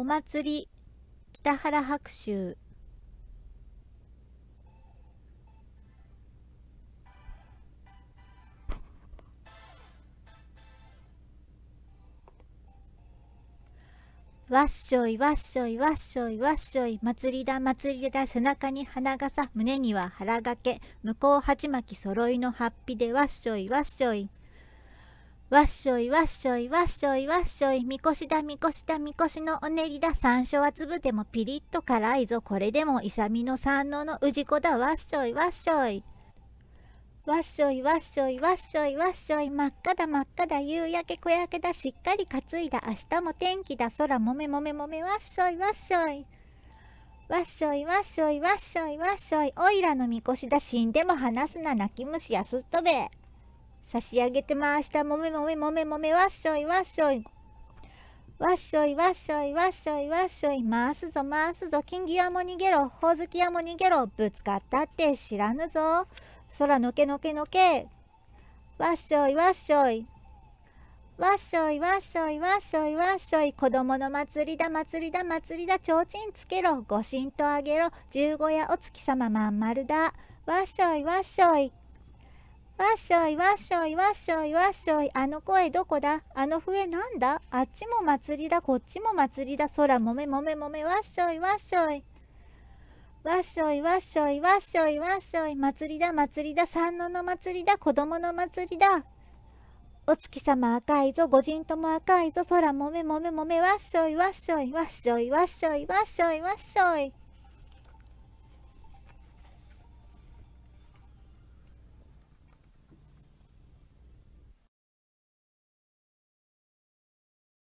お祭り北原白秋わっしょいわっしょいわっしょいわっしょい祭りだ祭りだ背中に花がさ胸には腹がけ向こう鉢巻き揃いのはっぴでわっしょいわっしょいわっしょいわっしょいわっしょいわっしょいみこしだみこしだみこしのおねりだ山椒は粒でもピリッと辛いぞこれでもいさみの山王の氏子だわっしょいわっしょいわっしょいわっしょいわっしょいわっしょい真っ赤だ真っ赤だ夕焼け小焼けだしっかり担いだ明日も天気だ空もめもめもめわっしょいわっしょいわっしょいわっしょいわっしょいわっしょいおいらのみこしだ死んでも話すな泣き虫やすっとべ差し上げてました。もめもめもめもめわっしょいわっしょい。わっしょいわっしょいわっしょいわっしょい。回すぞ回すぞ。金ギアも逃げろ。ほおずき屋も逃げろ。ぶつかったって知らぬぞ。空のけのけのけ。わっしょいわっしょい。わっしょいわっしょいわっしょいわっしょい子供の祭りだ祭りだ祭りだちょうちんつけろご神とあげろ十五夜お月様まんまるだわっしょいわっしょいわっしょいわっしょいわっしょいわっしょいあの声どこだあの笛なんだあっちも祭りだこっちも祭りだ空もめもめもめわっしょいわっしょいわっしょいわっしょいわっしょいわっしょい祭りだ祭りだ三野の祭りだ子供の祭りだお月様赤いぞ五人とも赤いぞ空もめもめもめわっしょいわっしょいわっしょいわっしょいわっしょいわっしょい